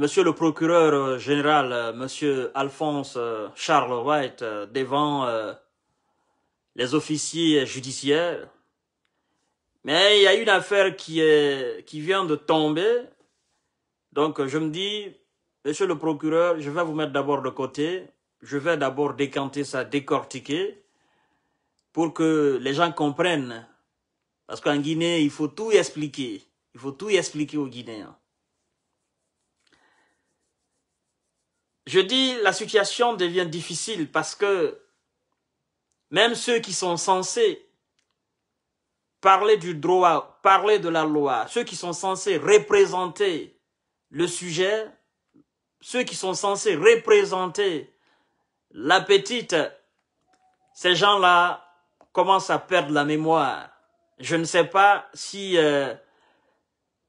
monsieur le procureur euh, général, euh, monsieur Alphonse euh, Charles White, devant les officiers judiciaires. Mais il y a une affaire qui, qui vient de tomber. Donc je me dis, monsieur le procureur, je vais vous mettre d'abord de côté. Je vais d'abord décanter ça, décortiquer, pour que les gens comprennent. Parce qu'en Guinée, il faut tout expliquer. Il faut tout expliquer aux Guinéens. Je dis, la situation devient difficile parce que même ceux qui sont censés parler du droit, parler de la loi, ceux qui sont censés représenter le sujet, ceux qui sont censés représenter la petite, ces gens-là commencent à perdre la mémoire. Je ne sais pas si euh,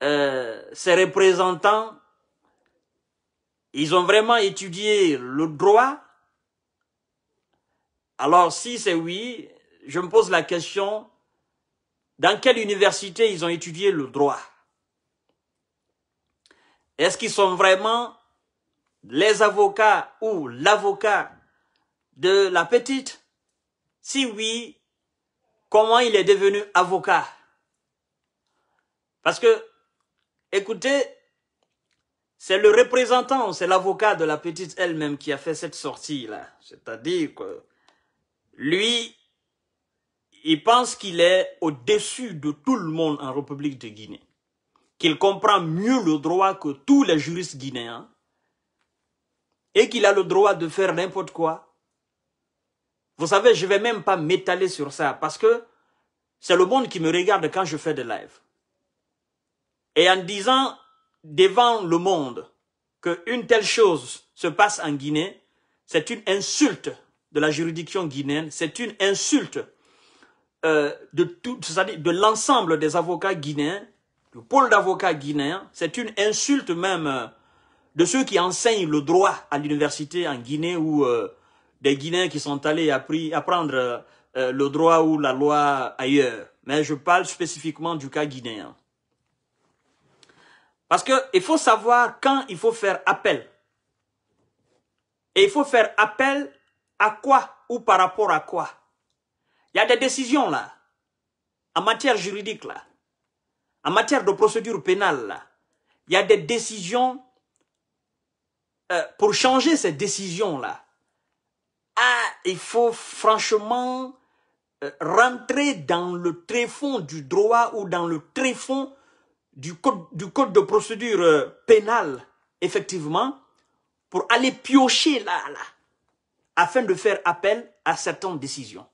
euh, ces représentants ils ont vraiment étudié le droit Alors si c'est oui, je me pose la question, dans quelle université ils ont étudié le droit Est-ce qu'ils sont vraiment les avocats ou l'avocat de la petite Si oui, comment il est devenu avocat Parce que, écoutez, c'est le représentant, c'est l'avocat de la petite elle-même qui a fait cette sortie-là. C'est-à-dire que lui, il pense qu'il est au-dessus de tout le monde en République de Guinée, qu'il comprend mieux le droit que tous les juristes guinéens et qu'il a le droit de faire n'importe quoi. Vous savez, je vais même pas m'étaler sur ça parce que c'est le monde qui me regarde quand je fais des lives. Et en disant, devant le monde qu'une telle chose se passe en Guinée, c'est une insulte de la juridiction guinéenne, c'est une insulte euh, de tout, c'est-à-dire de l'ensemble des avocats guinéens, du pôle d'avocats guinéens, c'est une insulte même euh, de ceux qui enseignent le droit à l'université en Guinée ou euh, des Guinéens qui sont allés apprendre euh, le droit ou la loi ailleurs. Mais je parle spécifiquement du cas guinéen. Parce qu'il faut savoir quand il faut faire appel. Et il faut faire appel à quoi ou par rapport à quoi. Il y a des décisions là, en matière juridique là, en matière de procédure pénale là. Il y a des décisions euh, pour changer ces décisions là. Ah, il faut franchement euh, rentrer dans le tréfonds du droit ou dans le tréfonds du code, du code de procédure euh, pénale, effectivement, pour aller piocher là, là, afin de faire appel à certaines décisions.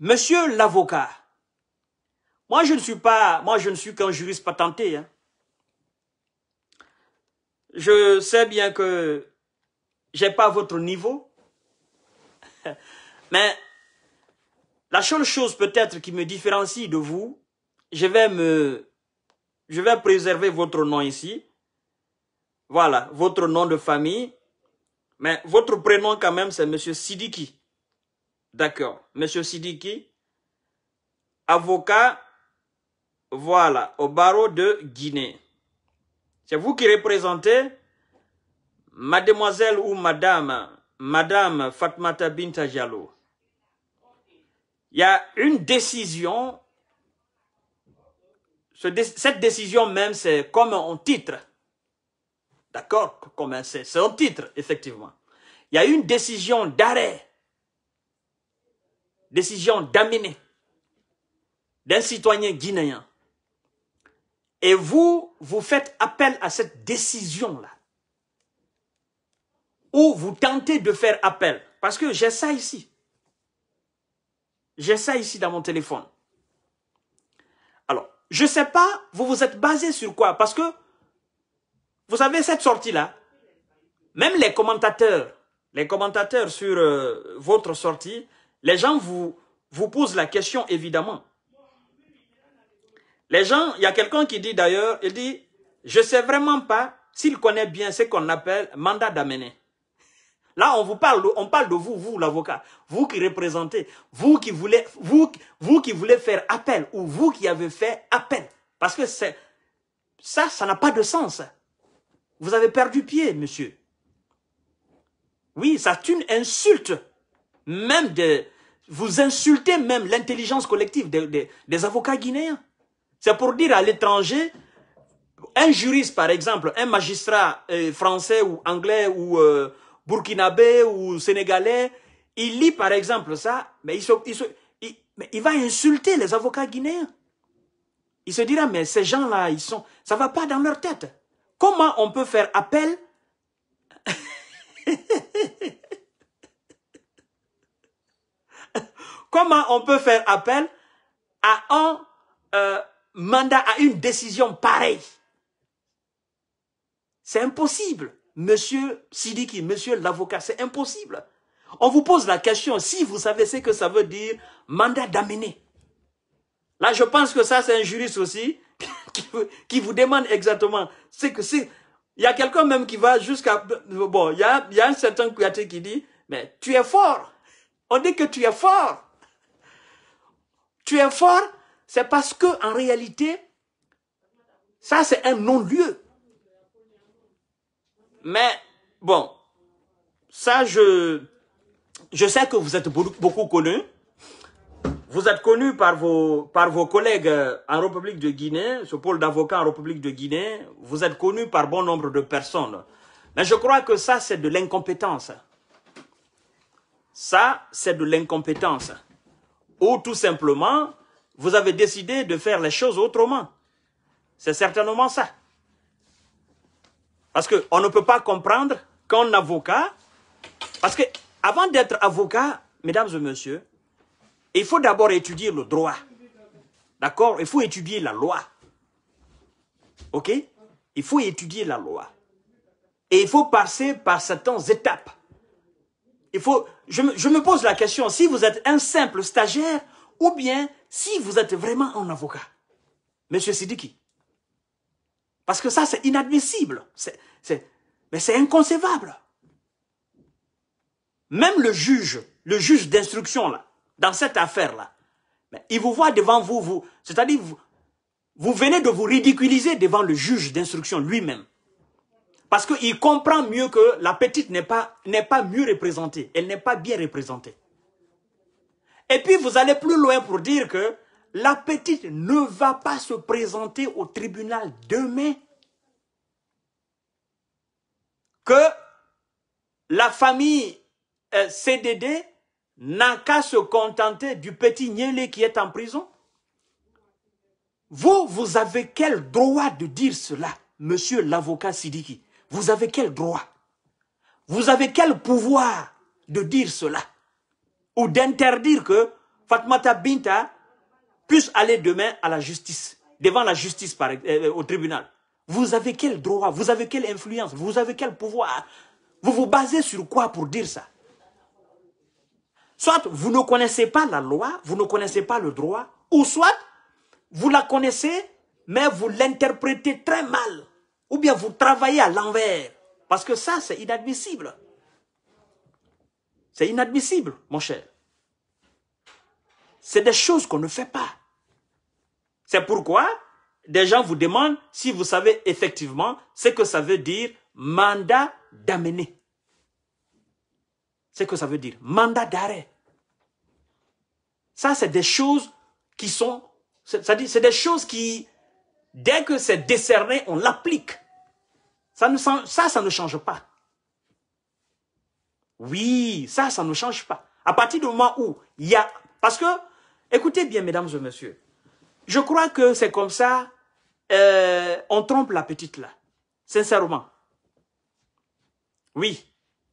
Monsieur l'avocat, moi je ne suis pas, moi je ne suis qu'un juriste patenté. Hein. Je sais bien que j'ai pas votre niveau, mais la seule chose peut-être qui me différencie de vous, je vais me, je vais préserver votre nom ici. Voilà, votre nom de famille. Mais votre prénom quand même, c'est Monsieur Sidiki. D'accord. Monsieur Sidiki, avocat, voilà, au barreau de Guinée. C'est vous qui représentez mademoiselle ou madame, madame Fatmata Binta Il y a une décision cette décision même, c'est comme un titre. D'accord C'est un titre, effectivement. Il y a une décision d'arrêt, décision d'amener d'un citoyen guinéen. Et vous, vous faites appel à cette décision-là. Ou vous tentez de faire appel. Parce que j'ai ça ici. J'ai ça ici dans mon téléphone. Je ne sais pas, vous vous êtes basé sur quoi Parce que, vous savez, cette sortie-là, même les commentateurs, les commentateurs sur euh, votre sortie, les gens vous, vous posent la question, évidemment. Les gens, il y a quelqu'un qui dit d'ailleurs, il dit, je ne sais vraiment pas s'il connaît bien ce qu'on appelle mandat d'amener. Là, on vous parle, on parle de vous, vous l'avocat, vous qui représentez, vous qui voulez, vous, vous qui voulez faire appel ou vous qui avez fait appel. Parce que ça, ça n'a pas de sens. Vous avez perdu pied, monsieur. Oui, c'est une insulte. Même de, vous insultez même l'intelligence collective des, avocats guinéens. C'est pour dire à l'étranger, un juriste par exemple, un magistrat euh, français ou anglais ou euh, burkinabé ou sénégalais, il lit par exemple ça, mais il, va insulter les avocats guinéens. Il se dira, mais ces gens-là, ils sont, ça va pas dans leur tête. Comment on peut faire appel Comment on peut faire appel à un euh, mandat, à une décision pareille C'est impossible monsieur Sidiki, monsieur l'avocat, c'est impossible. On vous pose la question, si vous savez ce que ça veut dire, mandat d'amener. Là, je pense que ça, c'est un juriste aussi qui, vous demande exactement ce que c'est. Il y a quelqu'un même qui va jusqu'à... Bon, il y a, un certain qui dit, mais tu es fort. On dit que tu es fort. Tu es fort, c'est parce que en réalité, ça c'est un non-lieu. Mais bon, ça, je, je sais que vous êtes beaucoup connu, Vous êtes connu par vos, par vos collègues euh, en République de Guinée, ce pôle d'avocats en République de Guinée. Vous êtes connu par bon nombre de personnes. Mais je crois que ça, c'est de l'incompétence. Ça, c'est de l'incompétence. Ou tout simplement, vous avez décidé de faire les choses autrement. C'est certainement ça. Parce qu'on ne peut pas comprendre qu'un avocat, parce que avant d'être avocat, mesdames et messieurs, il faut d'abord étudier le droit. D'accord Il faut étudier la loi. OK Il faut étudier la loi. Et il faut passer par certaines étapes. Il faut, je, je me pose la question, si vous êtes un simple stagiaire ou bien si vous êtes vraiment un avocat. Monsieur Sidiki, parce que ça, c'est inadmissible. C'est, mais c'est inconcevable. Même le juge, le juge d'instruction, là, dans cette affaire-là, il vous voit devant vous, vous c'est-à-dire, vous, venez de vous ridiculiser devant le juge d'instruction lui-même. Parce qu'il comprend mieux que la petite n'est pas, n'est pas mieux représentée. Elle n'est pas bien représentée. Et puis vous allez plus loin pour dire que la petite ne va pas se présenter au tribunal demain, que la famille euh, CDD n'a qu'à se contenter du petit Nielé qui est en prison Vous, vous avez quel droit de dire cela, monsieur l'avocat Sidiki Vous avez quel droit Vous avez quel pouvoir de dire cela Ou d'interdire que Fatmata Binta puisse aller demain à la justice, devant la justice, euh, au tribunal. Vous avez quel droit Vous avez quelle influence Vous avez quel pouvoir Vous vous basez sur quoi pour dire ça Soit vous ne connaissez pas la loi, vous ne connaissez pas le droit, ou soit vous la connaissez, mais vous l'interprétez très mal, ou bien vous travaillez à l'envers, parce que ça, c'est inadmissible. C'est inadmissible, mon cher. C'est des choses qu'on ne fait pas. C'est pourquoi des gens vous demandent si vous savez effectivement ce que ça veut dire mandat d'amener. Ce que ça veut dire mandat d'arrêt. Ça, c'est des choses qui sont, cest c'est des choses qui, dès que c'est décerné, on l'applique. Ça, ça, ça ne change pas. Oui, ça, ça ne change pas. À partir du moment où il y a, parce que, écoutez bien, mesdames et messieurs, je crois que c'est comme ça, euh, on trompe la petite là, sincèrement. Oui,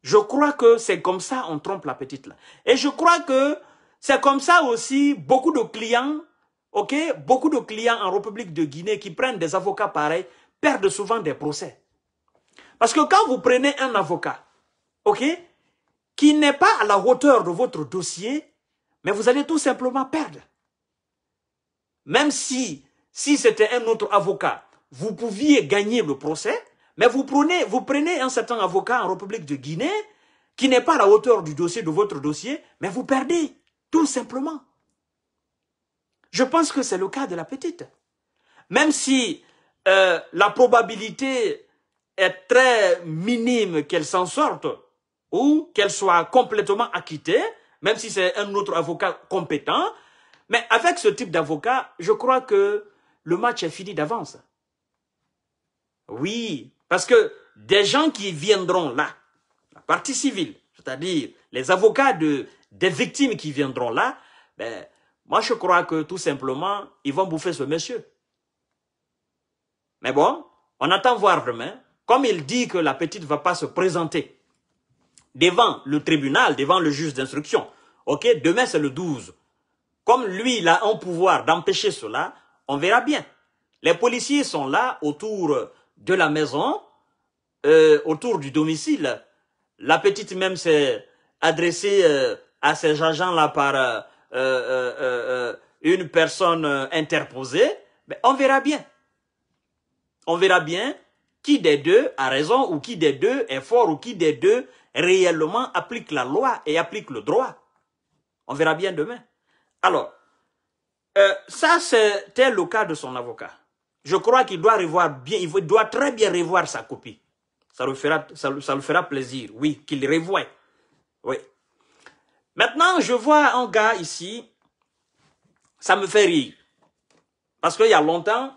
je crois que c'est comme ça, on trompe la petite là. Et je crois que c'est comme ça aussi, beaucoup de clients, ok, beaucoup de clients en République de Guinée qui prennent des avocats pareils, perdent souvent des procès. Parce que quand vous prenez un avocat, ok, qui n'est pas à la hauteur de votre dossier, mais vous allez tout simplement perdre même si, si c'était un autre avocat, vous pouviez gagner le procès, mais vous prenez, vous prenez un certain avocat en République de Guinée qui n'est pas à la hauteur du dossier, de votre dossier, mais vous perdez, tout simplement. Je pense que c'est le cas de la petite. Même si euh, la probabilité est très minime qu'elle s'en sorte ou qu'elle soit complètement acquittée, même si c'est un autre avocat compétent, mais avec ce type d'avocat, je crois que le match est fini d'avance. Oui, parce que des gens qui viendront là, la partie civile, c'est-à-dire les avocats de, des victimes qui viendront là, ben, moi je crois que tout simplement, ils vont bouffer ce monsieur. Mais bon, on attend voir demain. Comme il dit que la petite ne va pas se présenter devant le tribunal, devant le juge d'instruction, ok, demain c'est le 12, comme lui, il a un pouvoir d'empêcher cela, on verra bien. Les policiers sont là autour de la maison, euh, autour du domicile. La petite même s'est adressée euh, à ces agents-là par euh, une personne interposée. Mais on verra bien. On verra bien qui des deux a raison ou qui des deux est fort ou qui des deux réellement applique la loi et applique le droit. On verra bien demain. Alors, euh, ça, c'était le cas de son avocat. Je crois qu'il doit revoir bien, il doit très bien revoir sa copie. Ça lui fera, ça, fera plaisir, oui, qu'il revoie. Oui. Maintenant, je vois un gars ici, ça me fait rire. Parce qu'il y a longtemps,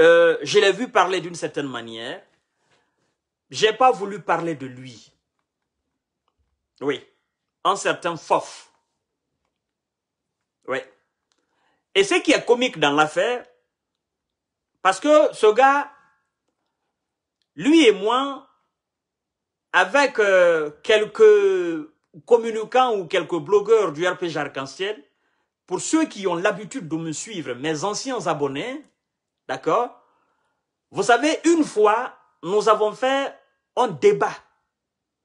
euh, je l'ai vu parler d'une certaine manière. J'ai pas voulu parler de lui. Oui, un certain Fof. Et ce qui est comique dans l'affaire, parce que ce gars, lui et moi, avec euh, quelques communicants ou quelques blogueurs du RPG Arc-en-Ciel, pour ceux qui ont l'habitude de me suivre, mes anciens abonnés, d'accord Vous savez, une fois, nous avons fait un débat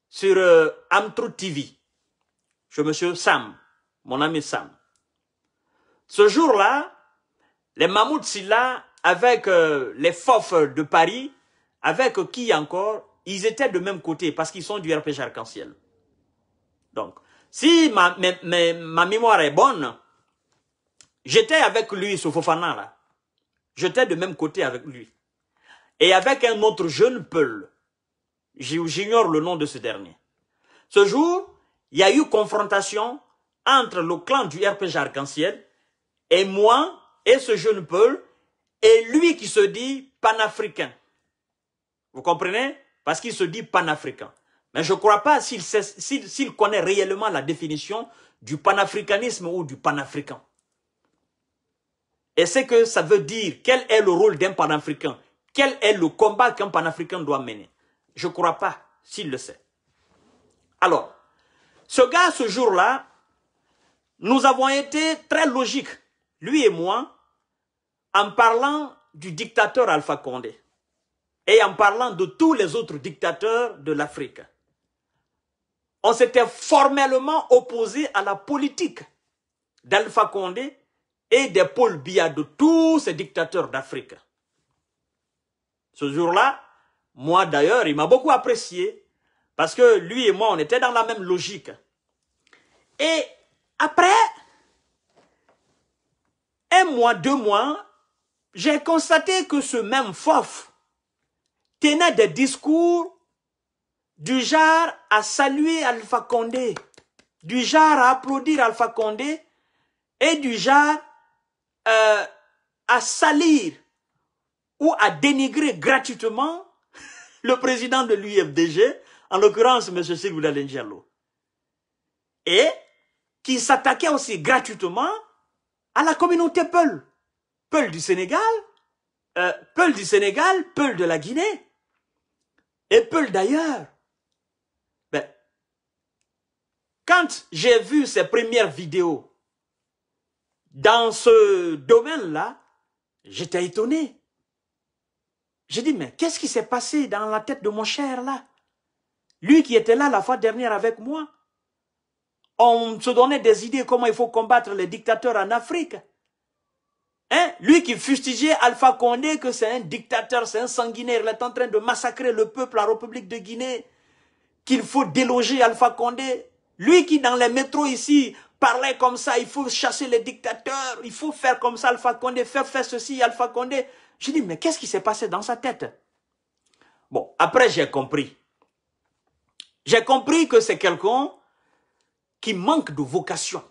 sur euh, TV. Je monsieur Sam, mon ami Sam. Ce jour-là, les mamouds Silla, avec euh, les FOF de Paris, avec qui encore, ils étaient de même côté parce qu'ils sont du RPG Arc-en-Ciel. Donc, si ma, mémoire est bonne, j'étais avec lui, ce Fofana là. J'étais de même côté avec lui. Et avec un autre jeune Peul. J'ignore le nom de ce dernier. Ce jour, il y a eu confrontation entre le clan du RPG Arc-en-Ciel et moi, et ce jeune Paul, et lui qui se dit panafricain. Vous comprenez Parce qu'il se dit panafricain. Mais je ne crois pas s'il connaît réellement la définition du panafricanisme ou du panafricain. Et ce que ça veut dire quel est le rôle d'un panafricain, quel est le combat qu'un panafricain doit mener. Je ne crois pas s'il le sait. Alors, ce gars, ce jour-là, nous avons été très logiques lui et moi, en parlant du dictateur Alpha Condé et en parlant de tous les autres dictateurs de l'Afrique. On s'était formellement opposé à la politique d'Alpha Condé et des Paul Biya de tous ces dictateurs d'Afrique. Ce jour-là, moi d'ailleurs, il m'a beaucoup apprécié parce que lui et moi, on était dans la même logique. Et après, un mois, deux mois, j'ai constaté que ce même Fof tenait des discours du genre à saluer Alpha Condé, du genre à applaudir Alpha Condé et du genre euh, à salir ou à dénigrer gratuitement le président de l'UFDG, en l'occurrence M. Silvio Dalengello, et qui s'attaquait aussi gratuitement à la communauté Peul. Peul du Sénégal, euh, Peul du Sénégal, Peul de la Guinée et Peul d'ailleurs. Ben, quand j'ai vu ces premières vidéos dans ce domaine-là, j'étais étonné. J'ai dit, mais qu'est-ce qui s'est passé dans la tête de mon cher là Lui qui était là la fois dernière avec moi, on se donnait des idées comment il faut combattre les dictateurs en Afrique. Hein? Lui qui fustigeait Alpha Condé que c'est un dictateur, c'est un sanguinaire, il est en train de massacrer le peuple, la République de Guinée, qu'il faut déloger Alpha Condé. Lui qui dans les métros ici parlait comme ça, il faut chasser les dictateurs, il faut faire comme ça Alpha Condé, faire faire ceci Alpha Condé. Je dis mais qu'est-ce qui s'est passé dans sa tête Bon, après j'ai compris. J'ai compris que c'est quelqu'un qui manque de vocation.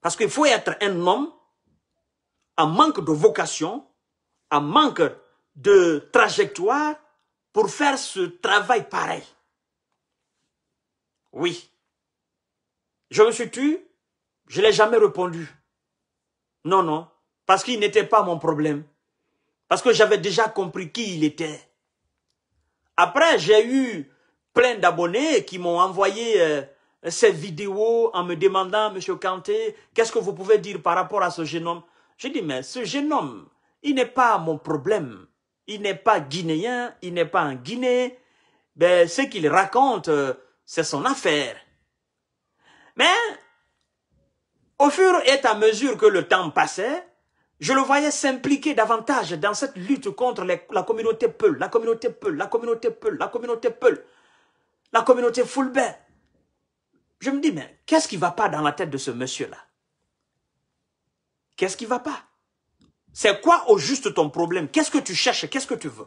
Parce qu'il faut être un homme en manque de vocation, en manque de trajectoire pour faire ce travail pareil. Oui. Je me suis tué, je l'ai jamais répondu. Non, non, parce qu'il n'était pas mon problème. Parce que j'avais déjà compris qui il était. Après, j'ai eu plein d'abonnés qui m'ont envoyé euh, cette vidéo en me demandant, Monsieur Kanté, qu'est-ce que vous pouvez dire par rapport à ce jeune homme Je dis, mais ce jeune homme, il n'est pas mon problème. Il n'est pas guinéen, il n'est pas en Guinée. Ben, ce qu'il raconte, euh, c'est son affaire. Mais, au fur et à mesure que le temps passait, je le voyais s'impliquer davantage dans cette lutte contre la communauté Peul, la communauté Peul, la communauté Peul, la communauté Peul, la communauté Fulbert. Je me dis, mais qu'est-ce qui ne va pas dans la tête de ce monsieur-là Qu'est-ce qui ne va pas C'est quoi au juste ton problème Qu'est-ce que tu cherches Qu'est-ce que tu veux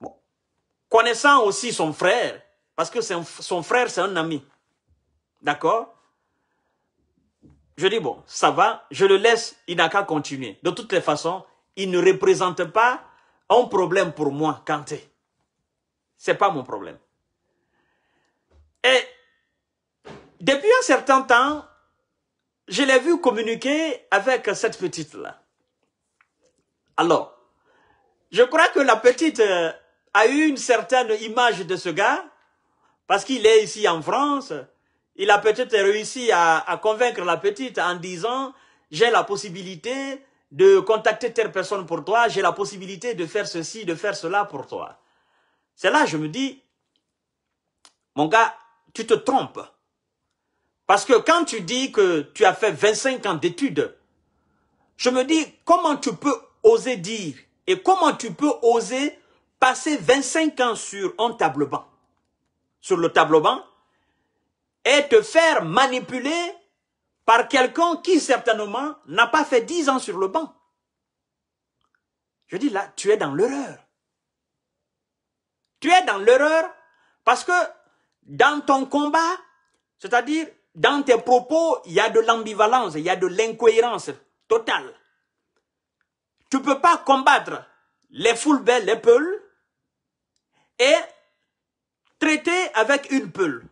bon. Connaissant aussi son frère, parce que son frère, c'est un ami. D'accord Je dis, bon, ça va, je le laisse, il n'a qu'à continuer. De toutes les façons, il ne représente pas un problème pour moi, Kanté. Ce n'est pas mon problème. Et depuis un certain temps, je l'ai vu communiquer avec cette petite-là. Alors, je crois que la petite euh, a eu une certaine image de ce gars, parce qu'il est ici en France. Il a peut-être réussi à, convaincre la petite en disant, j'ai la possibilité de contacter telle personne pour toi, j'ai la possibilité de faire ceci, de faire cela pour toi. C'est là, je me dis, mon gars, tu te trompes. Parce que quand tu dis que tu as fait 25 ans d'études, je me dis comment tu peux oser dire et comment tu peux oser passer 25 ans sur un tableau banc, sur le tableau banc, et te faire manipuler par quelqu'un qui certainement n'a pas fait 10 ans sur le banc. Je dis là, tu es dans l'erreur. Tu es dans l'erreur parce que dans ton combat, c'est-à-dire dans tes propos, il y a de l'ambivalence, il y a de l'incohérence totale. Tu ne peux pas combattre les foules belles, les peules, et traiter avec une peule.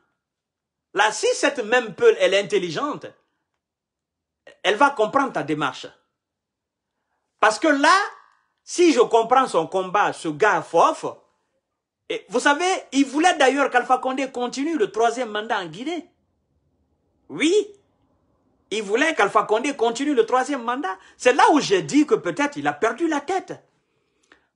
Là, si cette même peule, elle est intelligente, elle va comprendre ta démarche. Parce que là, si je comprends son combat, ce gars fort, vous savez, il voulait d'ailleurs qu'Alpha Condé continue le troisième mandat en Guinée. Oui, il voulait qu'Alpha Condé continue le troisième mandat. C'est là où j'ai dit que peut-être il a perdu la tête.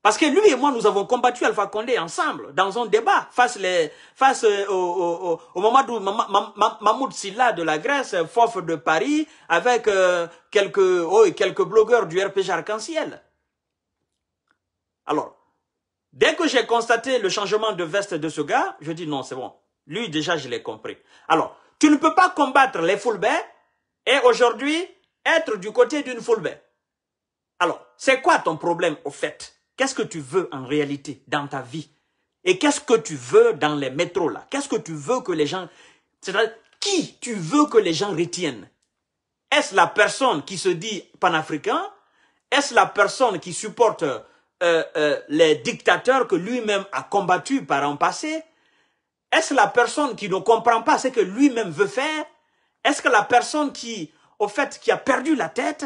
Parce que lui et moi, nous avons combattu Alpha Condé ensemble, dans un débat, face, les, face euh, au, au, au, moment où Mahmoud Silla de la Grèce, Fof de Paris, avec euh, quelques, oh, quelques blogueurs du RPG Arc-en-Ciel. Alors, Dès que j'ai constaté le changement de veste de ce gars, je dis non, c'est bon. Lui, déjà, je l'ai compris. Alors, tu ne peux pas combattre les Fulbert et aujourd'hui être du côté d'une Fulbert. Alors, c'est quoi ton problème au fait Qu'est-ce que tu veux en réalité dans ta vie Et qu'est-ce que tu veux dans les métros là Qu'est-ce que tu veux que les gens... cest à qui tu veux que les gens retiennent Est-ce la personne qui se dit panafricain Est-ce la personne qui supporte euh, euh, euh, les dictateurs que lui-même a combattu par un passé Est-ce la personne qui ne comprend pas ce que lui-même veut faire Est-ce que la personne qui, au fait, qui a perdu la tête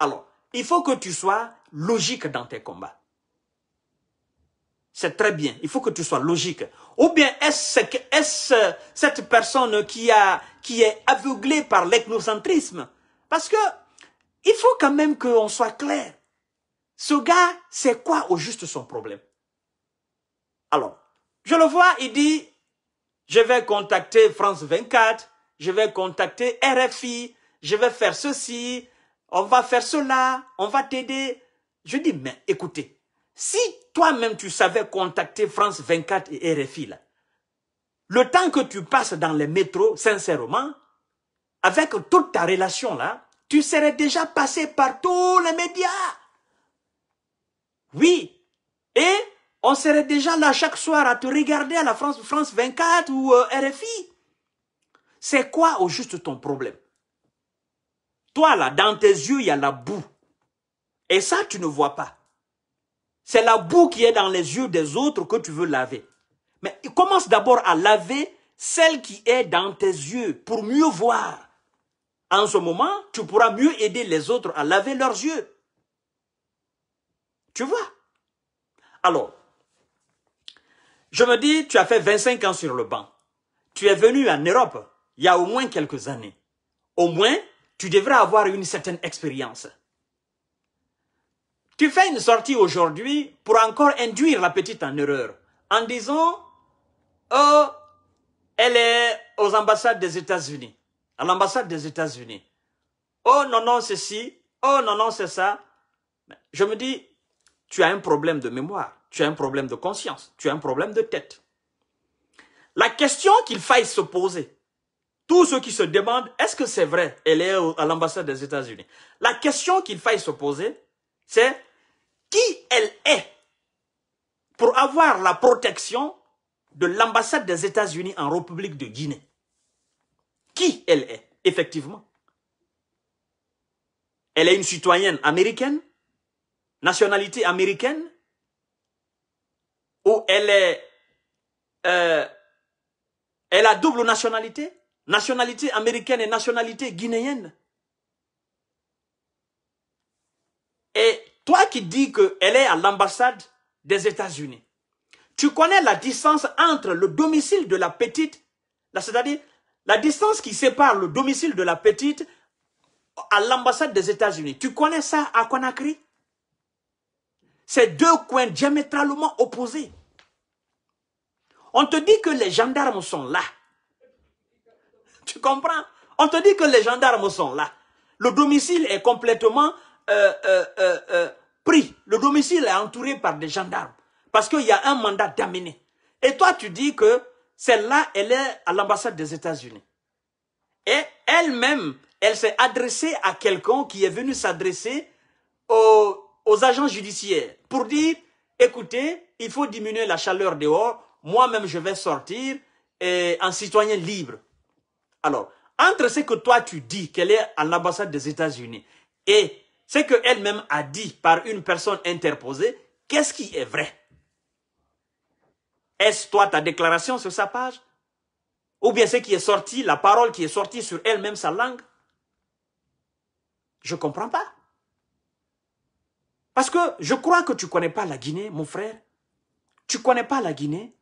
Alors, il faut que tu sois logique dans tes combats. C'est très bien, il faut que tu sois logique. Ou bien est-ce est -ce euh, cette personne qui, qui est aveuglée par l'ethnocentrisme Parce que il faut quand même qu'on soit clair. Ce gars, c'est quoi au juste son problème Alors, je le vois, il dit, je vais contacter France 24, je vais contacter RFI, je vais faire ceci, on va faire cela, on va t'aider. Je dis, mais écoutez, si toi-même tu savais contacter France 24 et RFI, le temps que tu passes dans les métros, sincèrement, avec toute ta relation là, tu serais déjà passé par tous les médias. Oui. Et on serait déjà là chaque soir à te regarder à la France, France 24 ou euh, RFI. C'est quoi au juste ton problème Toi là, dans tes yeux, il y a la boue. Et ça, tu ne vois pas. C'est la boue qui est dans les yeux des autres que tu veux laver. Mais commence d'abord à laver celle qui est dans tes yeux pour mieux voir. En ce moment, tu pourras mieux aider les autres à laver leurs yeux. Tu vois Alors, je me dis, tu as fait 25 ans sur le banc. Tu es venu en Europe il y a au moins quelques années. Au moins, tu devrais avoir une certaine expérience. Tu fais une sortie aujourd'hui pour encore induire la petite en erreur en disant Oh, elle est aux ambassades des États-Unis, à l'ambassade des États-Unis. Oh non, non, ceci, oh non, non, c'est ça. Je me dis, tu as un problème de mémoire, tu as un problème de conscience, tu as un problème de tête. La question qu'il faille se poser, tous ceux qui se demandent, est-ce que c'est vrai, elle est à l'ambassade des États-Unis. La question qu'il faille se poser, c'est qui elle est pour avoir la protection de l'ambassade des États-Unis en République de Guinée. Qui elle est, effectivement Elle est une citoyenne américaine nationalité américaine ou elle est euh, elle a double nationalité nationalité américaine et nationalité guinéenne et toi qui dis qu'elle est à l'ambassade des États-Unis tu connais la distance entre le domicile de la petite c'est-à-dire la distance qui sépare le domicile de la petite à l'ambassade des États-Unis tu connais ça à Conakry c'est deux coins diamétralement opposés. On te dit que les gendarmes sont là. Tu comprends On te dit que les gendarmes sont là. Le domicile est complètement euh, euh, euh, pris. Le domicile est entouré par des gendarmes. Parce qu'il y a un mandat d'amener. Et toi, tu dis que celle-là, elle est à l'ambassade des États-Unis. Et elle-même, elle s'est adressée à quelqu'un qui est venu s'adresser au aux agents judiciaires pour dire, écoutez, il faut diminuer la chaleur dehors, moi-même je vais sortir et en citoyen libre. Alors, entre ce que toi tu dis qu'elle est à l'ambassade des États-Unis et ce qu'elle-même a dit par une personne interposée, qu'est-ce qui est vrai Est-ce toi ta déclaration sur sa page Ou bien ce qui est sorti, la parole qui est sortie sur elle-même, sa langue Je ne comprends pas. Parce que je crois que tu ne connais pas la Guinée, mon frère. Tu ne connais pas la Guinée.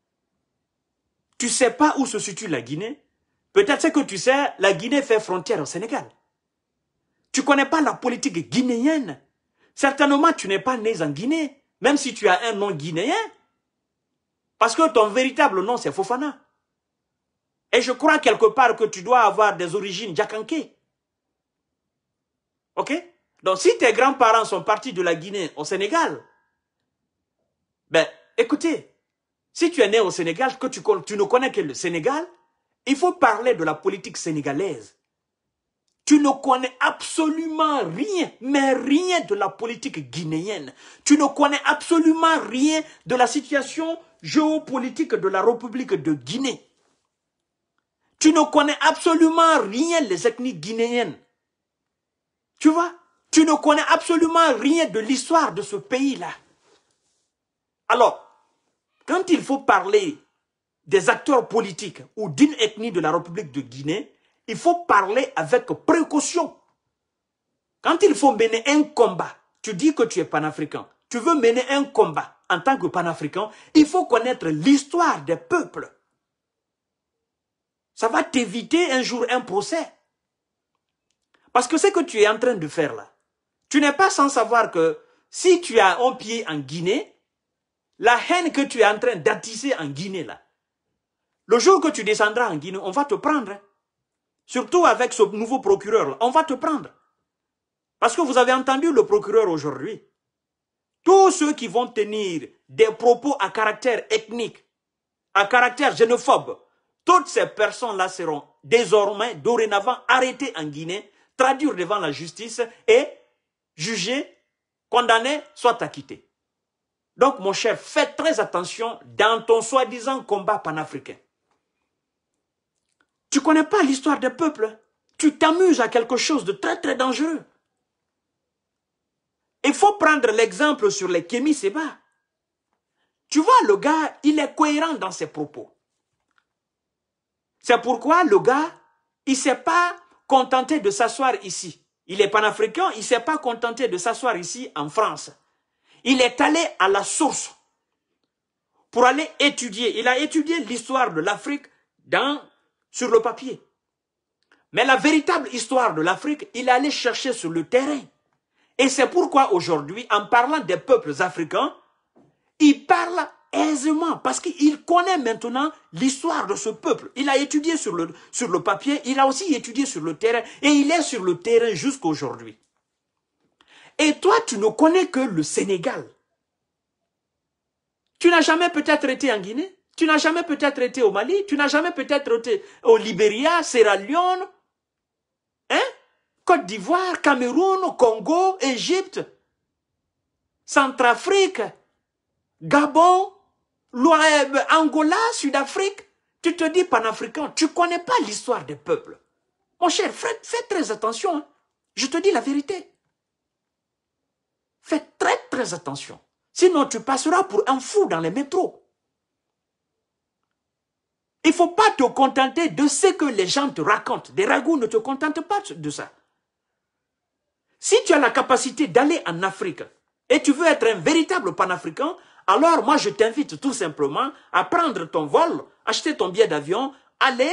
Tu ne sais pas où se situe la Guinée. Peut-être que tu sais, la Guinée fait frontière au Sénégal. Tu ne connais pas la politique guinéenne. Certainement, tu n'es pas né en Guinée, même si tu as un nom guinéen. Parce que ton véritable nom, c'est Fofana. Et je crois quelque part que tu dois avoir des origines jacanquées. Ok donc si tes grands-parents sont partis de la Guinée au Sénégal, ben écoutez, si tu es né au Sénégal, que tu, tu ne connais que le Sénégal, il faut parler de la politique sénégalaise. Tu ne connais absolument rien, mais rien de la politique guinéenne. Tu ne connais absolument rien de la situation géopolitique de la République de Guinée. Tu ne connais absolument rien des ethnies guinéennes. Tu vois tu ne connais absolument rien de l'histoire de ce pays-là. Alors, quand il faut parler des acteurs politiques ou d'une ethnie de la République de Guinée, il faut parler avec précaution. Quand il faut mener un combat, tu dis que tu es panafricain, tu veux mener un combat en tant que panafricain, il faut connaître l'histoire des peuples. Ça va t'éviter un jour un procès. Parce que ce que tu es en train de faire là, tu n'es pas sans savoir que si tu as un pied en Guinée, la haine que tu es en train d'attiser en Guinée, là, le jour que tu descendras en Guinée, on va te prendre. Hein. Surtout avec ce nouveau procureur, là, on va te prendre. Parce que vous avez entendu le procureur aujourd'hui. Tous ceux qui vont tenir des propos à caractère ethnique, à caractère génophobe, toutes ces personnes-là seront désormais, dorénavant, arrêtées en Guinée, traduites devant la justice et jugé, condamné, soit acquitté. Donc, mon cher, fais très attention dans ton soi-disant combat panafricain. Tu connais pas l'histoire des peuples. Tu t'amuses à quelque chose de très, très dangereux. Il faut prendre l'exemple sur les Kémi Seba. Tu vois, le gars, il est cohérent dans ses propos. C'est pourquoi le gars, il ne s'est pas contenté de s'asseoir ici. Il est panafricain, il ne s'est pas contenté de s'asseoir ici en France. Il est allé à la source pour aller étudier. Il a étudié l'histoire de l'Afrique sur le papier. Mais la véritable histoire de l'Afrique, il est allé chercher sur le terrain. Et c'est pourquoi aujourd'hui, en parlant des peuples africains, il parle aisément parce qu'il connaît maintenant l'histoire de ce peuple. Il a étudié sur le, sur le papier, il a aussi étudié sur le terrain et il est sur le terrain jusqu'à aujourd'hui. Et toi, tu ne connais que le Sénégal. Tu n'as jamais peut-être été en Guinée, tu n'as jamais peut-être été au Mali, tu n'as jamais peut-être été au Libéria, Sierra Leone, hein? Côte d'Ivoire, Cameroun, Congo, Égypte, Centrafrique, Gabon, Angola, Sud-Afrique, tu te dis panafricain, tu connais pas l'histoire des peuples. Mon cher frère, fais très attention. Hein. Je te dis la vérité. Fais très très attention. Sinon, tu passeras pour un fou dans les métros. Il ne faut pas te contenter de ce que les gens te racontent. Des ragots ne te contentent pas de ça. Si tu as la capacité d'aller en Afrique et tu veux être un véritable panafricain, alors moi, je t'invite tout simplement à prendre ton vol, acheter ton billet d'avion, aller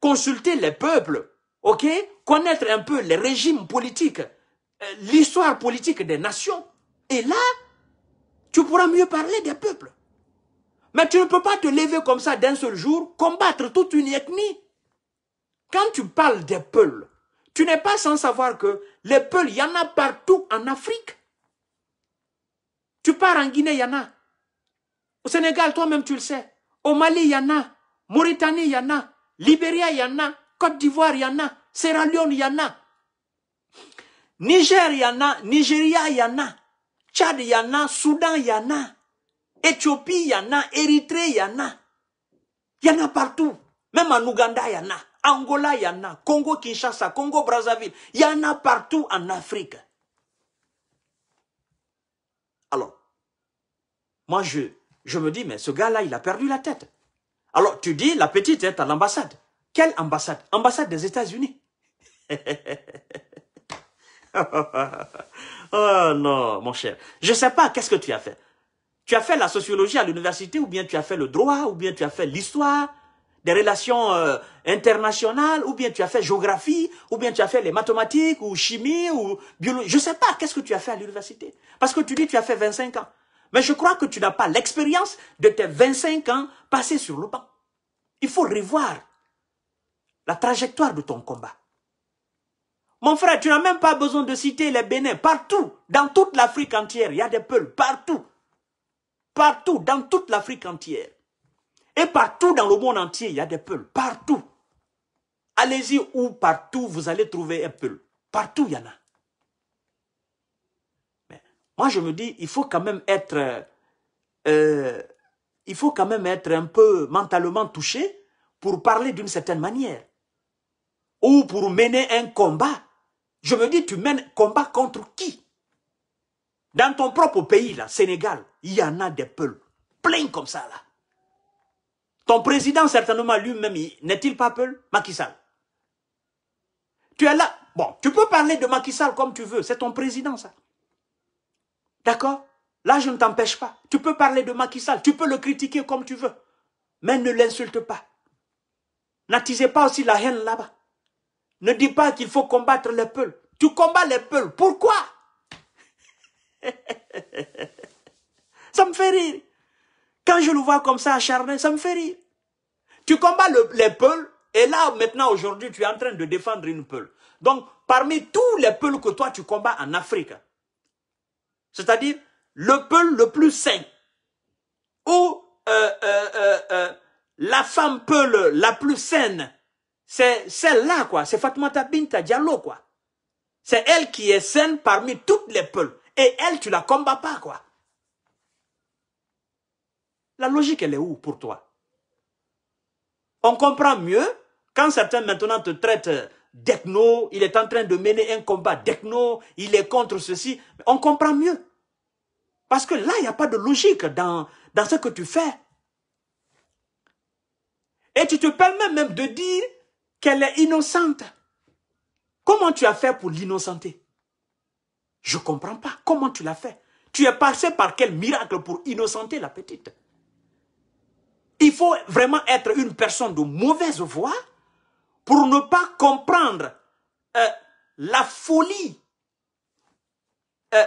consulter les peuples, ok Connaître un peu les régimes politiques, euh, l'histoire politique des nations. Et là, tu pourras mieux parler des peuples. Mais tu ne peux pas te lever comme ça d'un seul jour, combattre toute une ethnie. Quand tu parles des peuples, tu n'es pas sans savoir que les peuples, il y en a partout en Afrique. Tu pars en Guinée, il y en a. Au Sénégal, toi-même, tu le sais. Au Mali, il y en a. Mauritanie, il y en a. Libéria, il y en a. Côte d'Ivoire, il y en a. Sierra Leone, il y en a. Niger, il y en a. Nigeria, il y en a. Tchad, il y en a. Soudan, il y en a. Éthiopie, il y en a. Érythrée, il y en a. Il y en a partout. Même en Ouganda, il y en a. Angola, il y en a. Congo, Kinshasa, Congo, Brazzaville. Il y en a partout en Afrique. Alors, moi, je je me dis, mais ce gars-là, il a perdu la tête. Alors, tu dis, la petite est à l'ambassade. Quelle ambassade Ambassade des États-Unis. oh non, mon cher. Je ne sais pas, qu'est-ce que tu as fait Tu as fait la sociologie à l'université ou bien tu as fait le droit ou bien tu as fait l'histoire des relations euh, internationales, ou bien tu as fait géographie, ou bien tu as fait les mathématiques, ou chimie, ou biologie. Je ne sais pas, qu'est-ce que tu as fait à l'université Parce que tu dis tu as fait 25 ans. Mais je crois que tu n'as pas l'expérience de tes 25 ans passés sur le banc. Il faut revoir la trajectoire de ton combat. Mon frère, tu n'as même pas besoin de citer les Bénins. Partout, dans toute l'Afrique entière, il y a des peuples. Partout. Partout, dans toute l'Afrique entière. Et partout dans le monde entier, il y a des peuples. Partout. Allez-y où partout vous allez trouver un peul. Partout, il y en a. Moi, je me dis, il faut quand même être, euh, il faut quand même être un peu mentalement touché pour parler d'une certaine manière. Ou pour mener un combat. Je me dis, tu mènes combat contre qui Dans ton propre pays, là, Sénégal, il y en a des peuples plein comme ça, là. Ton président, certainement, lui-même, n'est-il pas peuple Macky Sall. Tu es là. Bon, tu peux parler de Macky Sall comme tu veux. C'est ton président, ça. D'accord Là, je ne t'empêche pas. Tu peux parler de Macky Sall, tu peux le critiquer comme tu veux, mais ne l'insulte pas. N'attisez pas aussi la haine là-bas. Ne dis pas qu'il faut combattre les peuls. Tu combats les peuls. Pourquoi Ça me fait rire. Quand je le vois comme ça acharné, ça me fait rire. Tu combats les peuls et là, maintenant, aujourd'hui, tu es en train de défendre une peule. Donc, parmi tous les peuls que toi, tu combats en Afrique, c'est-à-dire le peuple le plus sain. ou euh, euh, euh, la femme peuple la plus saine, c'est celle-là, quoi. C'est Fatmata Binta Diallo, quoi. C'est elle qui est saine parmi toutes les peuples Et elle, tu la combats pas, quoi. La logique, elle est où pour toi On comprend mieux quand certains maintenant te traitent d'ethno, il est en train de mener un combat d'ethno, il est contre ceci. On comprend mieux. Parce que là, il n'y a pas de logique dans, dans ce que tu fais. Et tu te permets même de dire qu'elle est innocente. Comment tu as fait pour l'innocenter Je ne comprends pas. Comment tu l'as fait Tu es passé par quel miracle pour innocenter la petite Il faut vraiment être une personne de mauvaise voix pour ne pas comprendre euh, la folie. Euh,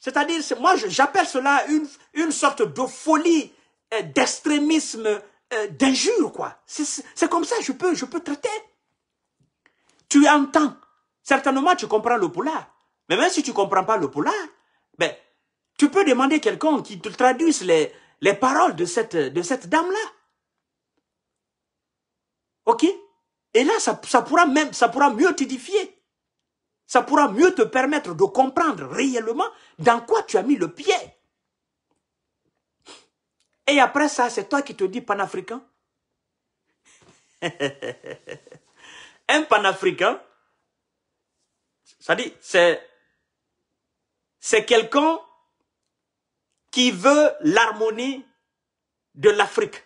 c'est-à-dire, moi j'appelle cela une, sorte de folie, euh, d'extrémisme, d'injure, quoi. C'est comme ça, je peux, je peux traiter. Tu entends. Certainement, tu comprends le polar. Mais même si tu ne comprends pas le polar, ben, tu peux demander à quelqu'un qui te traduise les, les paroles de cette, de cette dame-là. OK et là, ça, pourra même, ça pourra mieux t'édifier. Ça pourra mieux te permettre de comprendre réellement dans quoi tu as mis le pied. Et après ça, c'est toi qui te dis panafricain. un panafricain, ça dit, c'est, c'est quelqu'un qui veut l'harmonie de l'Afrique.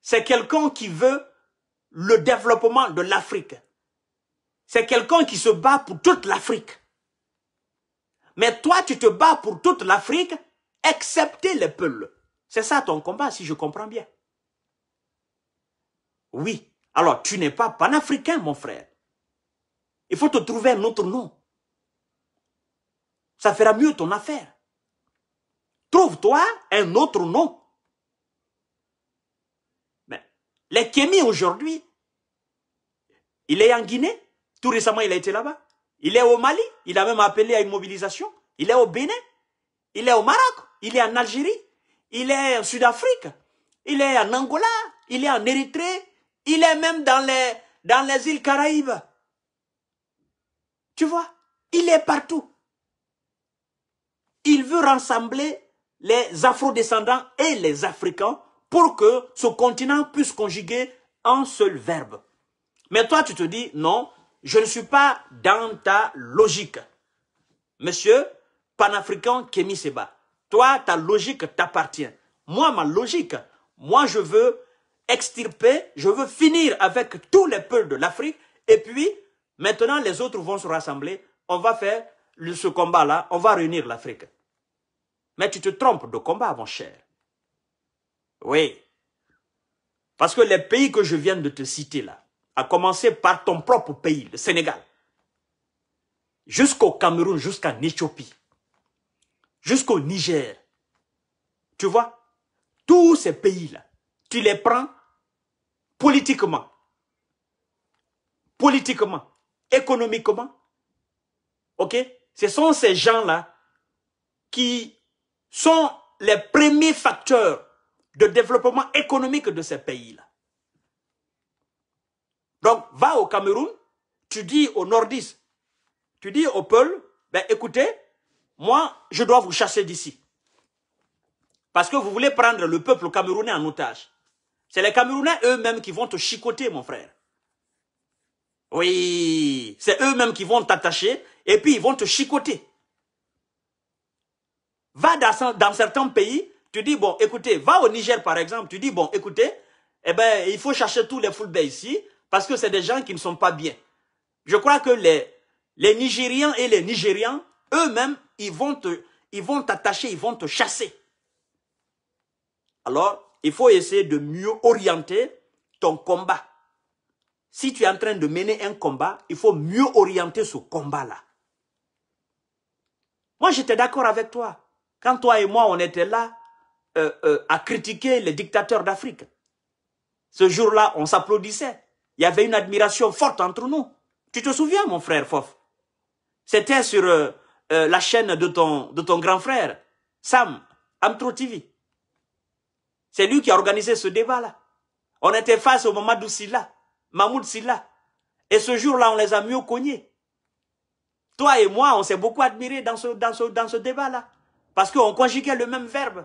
C'est quelqu'un qui veut le développement de l'Afrique. C'est quelqu'un qui se bat pour toute l'Afrique. Mais toi, tu te bats pour toute l'Afrique, excepté les peuples. C'est ça ton combat, si je comprends bien. Oui. Alors, tu n'es pas panafricain, mon frère. Il faut te trouver un autre nom. Ça fera mieux ton affaire. Trouve-toi un autre nom. Les Kémi aujourd'hui, il est en Guinée, tout récemment il a été là-bas. Il est au Mali, il a même appelé à une mobilisation. Il est au Bénin, il est au Maroc, il est en Algérie, il est en Sud-Afrique, il est en Angola, il est en Érythrée, il est même dans les, dans les îles Caraïbes. Tu vois, il est partout. Il veut rassembler les afro-descendants et les Africains pour que ce continent puisse conjuguer un seul verbe. Mais toi, tu te dis, non, je ne suis pas dans ta logique. Monsieur, panafricain Kémiseba, toi, ta logique t'appartient. Moi, ma logique, moi, je veux extirper, je veux finir avec tous les peuples de l'Afrique. Et puis, maintenant, les autres vont se rassembler. On va faire ce combat-là, on va réunir l'Afrique. Mais tu te trompes de combat, mon cher. Oui. Parce que les pays que je viens de te citer là, à commencer par ton propre pays, le Sénégal, jusqu'au Cameroun, jusqu'en Éthiopie, jusqu'au Niger, tu vois, tous ces pays-là, tu les prends politiquement, politiquement, économiquement, ok Ce sont ces gens-là qui sont les premiers facteurs de développement économique de ces pays-là. Donc, va au Cameroun, tu dis aux nordistes, tu dis au peuple, ben, écoutez, moi, je dois vous chasser d'ici. Parce que vous voulez prendre le peuple camerounais en otage. C'est les Camerounais eux-mêmes qui vont te chicoter, mon frère. Oui, c'est eux-mêmes qui vont t'attacher et puis ils vont te chicoter. Va dans certains pays, tu dis, bon, écoutez, va au Niger, par exemple, tu dis, bon, écoutez, eh ben, il faut chercher tous les fulbés ici, parce que c'est des gens qui ne sont pas bien. Je crois que les, les Nigériens et les Nigériens, eux-mêmes, ils vont te, ils vont t'attacher, ils vont te chasser. Alors, il faut essayer de mieux orienter ton combat. Si tu es en train de mener un combat, il faut mieux orienter ce combat-là. Moi, j'étais d'accord avec toi. Quand toi et moi, on était là, euh, euh, à critiquer les dictateurs d'Afrique. Ce jour-là, on s'applaudissait. Il y avait une admiration forte entre nous. Tu te souviens, mon frère Fof C'était sur euh, la chaîne de ton, de ton grand frère, Sam, Amtro TV. C'est lui qui a organisé ce débat-là. On était face au Mamadou Silla, Mahmoud Silla. Et ce jour-là, on les a mieux cognés. Toi et moi, on s'est beaucoup admirés dans ce, dans dans ce débat-là. Parce qu'on conjuguait le même verbe.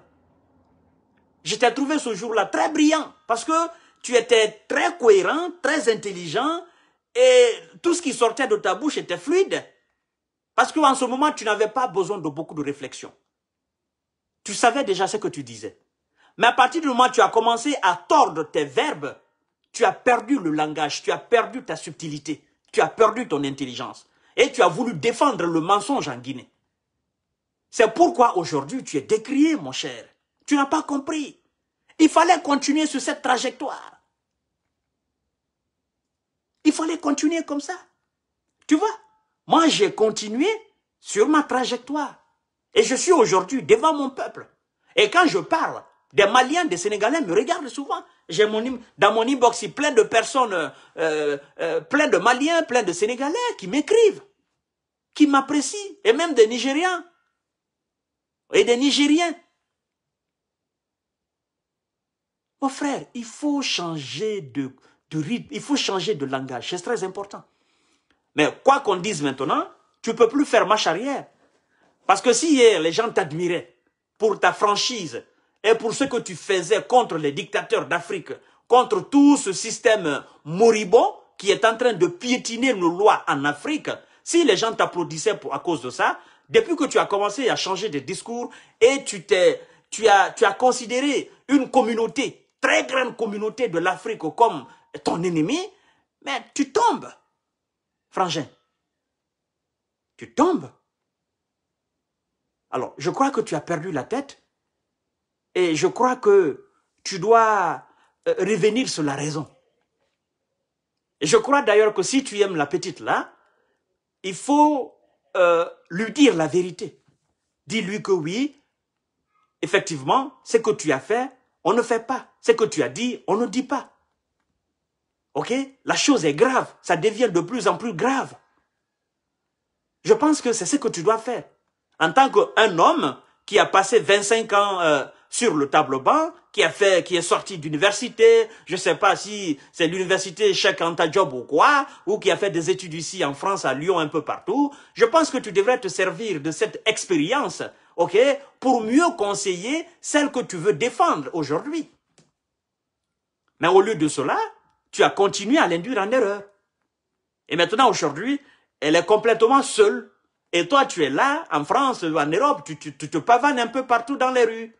Je t'ai trouvé ce jour-là très brillant parce que tu étais très cohérent, très intelligent et tout ce qui sortait de ta bouche était fluide. Parce qu'en ce moment, tu n'avais pas besoin de beaucoup de réflexion. Tu savais déjà ce que tu disais. Mais à partir du moment où tu as commencé à tordre tes verbes, tu as perdu le langage, tu as perdu ta subtilité, tu as perdu ton intelligence. Et tu as voulu défendre le mensonge en Guinée. C'est pourquoi aujourd'hui tu es décrié, mon cher. Tu n'as pas compris. Il fallait continuer sur cette trajectoire. Il fallait continuer comme ça. Tu vois, moi j'ai continué sur ma trajectoire. Et je suis aujourd'hui devant mon peuple. Et quand je parle, des Maliens, des Sénégalais me regardent souvent. J'ai mon, dans mon inbox plein de personnes, euh, euh, plein de Maliens, plein de Sénégalais qui m'écrivent, qui m'apprécient, et même des Nigériens et des Nigériens Mon oh, frère, il faut changer de, rythme, il faut changer de langage. C'est très important. Mais quoi qu'on dise maintenant, tu ne peux plus faire marche arrière. Parce que si hier, les gens t'admiraient pour ta franchise et pour ce que tu faisais contre les dictateurs d'Afrique, contre tout ce système moribond qui est en train de piétiner nos lois en Afrique, si les gens t'applaudissaient à cause de ça, depuis que tu as commencé à changer de discours et tu, tu, as, tu as considéré une communauté très grande communauté de l'Afrique comme ton ennemi, mais tu tombes, frangin. Tu tombes. Alors, je crois que tu as perdu la tête et je crois que tu dois euh, revenir sur la raison. Je crois d'ailleurs que si tu aimes la petite là, il faut euh, lui dire la vérité. Dis-lui que oui, effectivement, ce que tu as fait, on ne fait pas. Ce que tu as dit, on ne dit pas. OK La chose est grave. Ça devient de plus en plus grave. Je pense que c'est ce que tu dois faire. En tant qu'un homme qui a passé 25 ans euh, sur le tableau banc, qui a fait, qui est sorti d'université, je ne sais pas si c'est l'université en Job ou quoi, ou qui a fait des études ici en France, à Lyon, un peu partout. Je pense que tu devrais te servir de cette expérience pour mieux conseiller celle que tu veux défendre aujourd'hui. Mais au lieu de cela, tu as continué à l'induire en erreur. Et maintenant, aujourd'hui, elle est complètement seule. Et toi, tu es là, en France, en Europe, tu, te pavanes un peu partout dans les rues.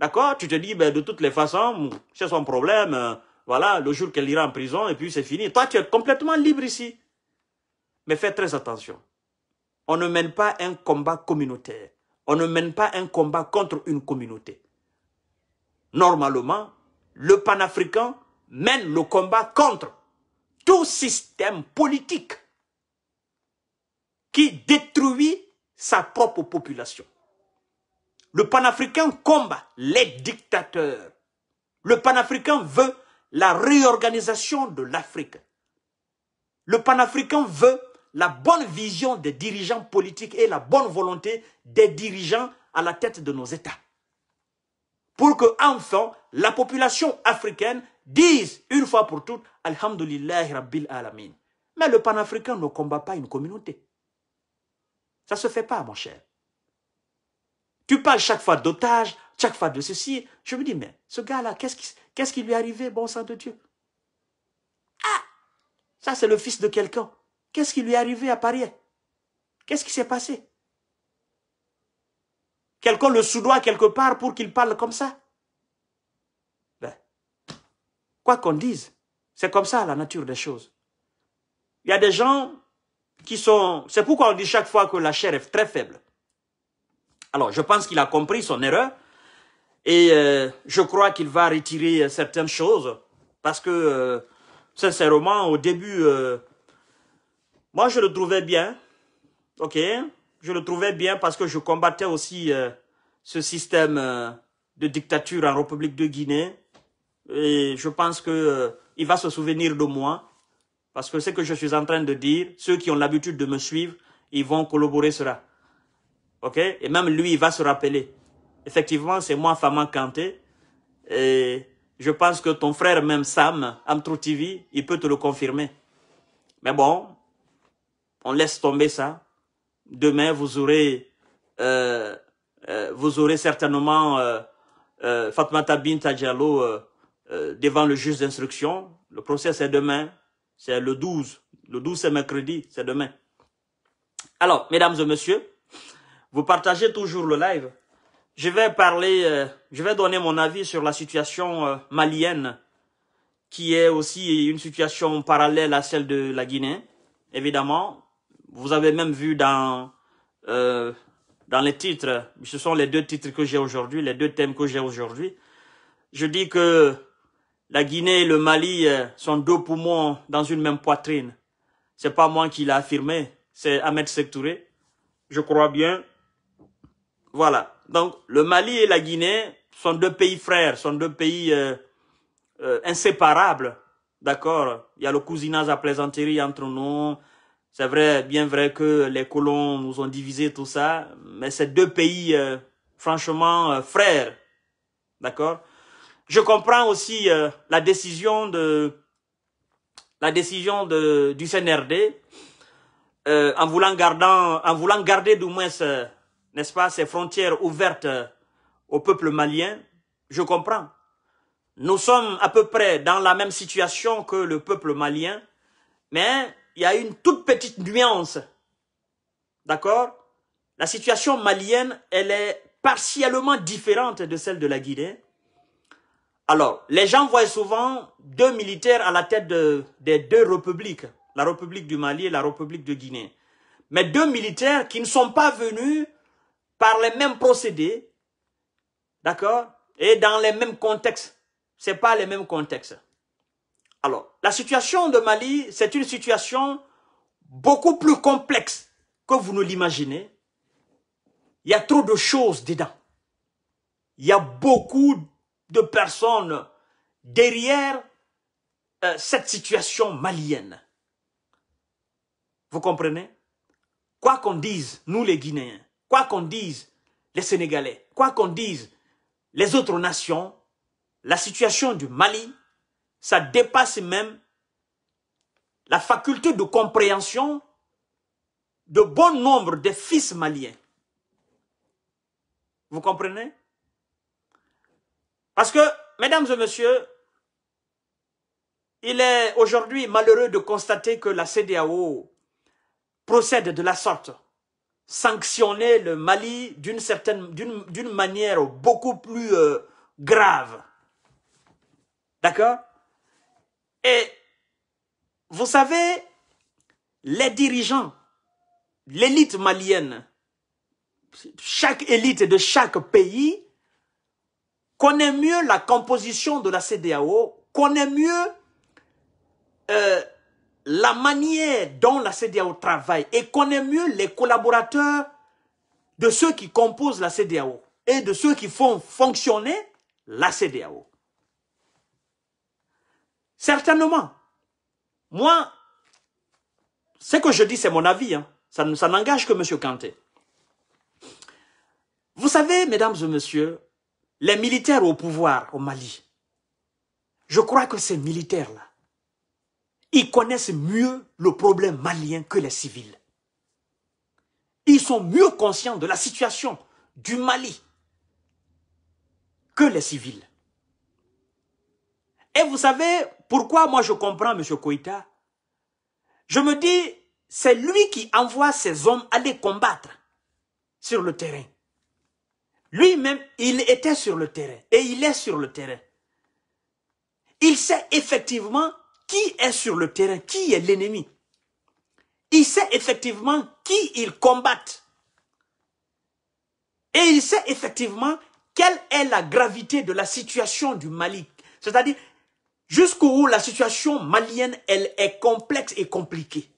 D'accord Tu te dis, ben, de toutes les façons, c'est son problème. Euh, voilà, le jour qu'elle ira en prison, et puis c'est fini. Toi, tu es complètement libre ici. Mais fais très attention. On ne mène pas un combat communautaire. On ne mène pas un combat contre une communauté. Normalement, le panafricain mène le combat contre tout système politique qui détruit sa propre population. Le panafricain combat les dictateurs. Le panafricain veut la réorganisation de l'Afrique. Le panafricain veut la bonne vision des dirigeants politiques et la bonne volonté des dirigeants à la tête de nos États. Pour que, enfin, la population africaine dise une fois pour toutes « Alhamdulillah Rabbil Alamin ». Mais le panafricain ne combat pas une communauté. Ça ne se fait pas, mon cher. Tu parles chaque fois d'otages, chaque fois de ceci. Je me dis, mais ce gars-là, qu'est-ce qui, ce qui, lui est arrivé, bon sang de Dieu Ah, ça c'est le fils de quelqu'un. Qu'est-ce qui lui est arrivé à Paris Qu'est-ce qui s'est passé Quelqu'un le soudoie quelque part pour qu'il parle comme ça ben, Quoi qu'on dise, c'est comme ça la nature des choses. Il y a des gens qui sont... C'est pourquoi on dit chaque fois que la chair est très faible. Alors, je pense qu'il a compris son erreur et euh, je crois qu'il va retirer euh, certaines choses parce que, euh, sincèrement, au début, moi, je le trouvais bien. Ok Je le trouvais bien parce que je combattais aussi euh, ce système euh, de dictature en République de Guinée. Et je pense que euh, il va se souvenir de moi. Parce que ce que je suis en train de dire, ceux qui ont l'habitude de me suivre, ils vont collaborer cela. Ok Et même lui, il va se rappeler. Effectivement, c'est moi, Fama Kanté. Et je pense que ton frère, même Sam, Amtrou TV, il peut te le confirmer. Mais bon, on laisse tomber ça. Demain, vous aurez, euh, euh, vous aurez certainement euh, euh Fatma Tabin Tadjalo devant le juge d'instruction. Le procès, c'est demain. C'est le 12. Le 12, c'est mercredi. C'est demain. Alors, mesdames et messieurs, vous partagez toujours le live. Je vais parler, je vais donner mon avis sur la situation malienne qui est aussi une situation parallèle à celle de la Guinée, évidemment, vous avez même vu dans, euh, dans les titres, ce sont les deux titres que j'ai aujourd'hui, les deux thèmes que j'ai aujourd'hui. Je dis que la Guinée et le Mali euh, sont deux poumons dans une même poitrine. C'est pas moi qui l'a affirmé, c'est Ahmed Sektouré. Je crois bien. Voilà. Donc, le Mali et la Guinée sont deux pays frères, sont deux pays euh, euh, inséparables. D'accord Il y a le cousinage à plaisanterie entre nous, c'est vrai, bien vrai que les colons nous ont divisé tout ça, mais c'est deux pays, euh, franchement, euh, frères. D'accord Je comprends aussi euh, la décision de la décision de, du CNRD en, voulant gardant, en voulant garder du moins, n'est-ce pas, ces frontières ouvertes au peuple malien. Je comprends. Nous sommes à peu près dans la même situation que le peuple malien, mais il y a une toute petite nuance. D'accord La situation malienne, elle est partiellement différente de celle de la Guinée. Alors, les gens voient souvent deux militaires à la tête des deux républiques, la République du Mali et la République de Guinée. Mais deux militaires qui ne sont pas venus par les mêmes procédés, d'accord Et dans les mêmes contextes. Ce pas les mêmes contextes. Alors, la situation de Mali, c'est une situation beaucoup plus complexe que vous ne l'imaginez. Il y a trop de choses dedans. Il y a beaucoup de personnes derrière euh, cette situation malienne. Vous comprenez Quoi qu'on dise, nous les Guinéens, quoi qu'on dise, les Sénégalais, quoi qu'on dise, les autres nations, la situation du Mali ça dépasse même la faculté de compréhension de bon nombre des fils maliens. Vous comprenez Parce que, mesdames et messieurs, il est aujourd'hui malheureux de constater que la CDAO procède de la sorte. Sanctionner le Mali d'une certaine, d'une manière beaucoup plus euh, grave. D'accord et vous savez, les dirigeants, l'élite malienne, chaque élite de chaque pays connaît mieux la composition de la CDAO, connaît mieux euh, la manière dont la CDAO travaille et connaît mieux les collaborateurs de ceux qui composent la CDAO et de ceux qui font fonctionner la CDAO. Certainement. Moi, ce que je dis, c'est mon avis. Hein. Ça, ça n'engage que M. Kanté. Vous savez, mesdames et messieurs, les militaires au pouvoir au Mali, je crois que ces militaires-là, ils connaissent mieux le problème malien que les civils. Ils sont mieux conscients de la situation du Mali que les civils. Et vous savez, pourquoi moi je comprends M. Koïta Je me dis, c'est lui qui envoie ses hommes aller combattre sur le terrain. Lui-même, il était sur le terrain et il est sur le terrain. Il sait effectivement qui est sur le terrain, qui est l'ennemi. Il sait effectivement qui il combat. Et il sait effectivement quelle est la gravité de la situation du Mali. C'est-à-dire, Jusqu'où la situation malienne, elle est complexe et compliquée.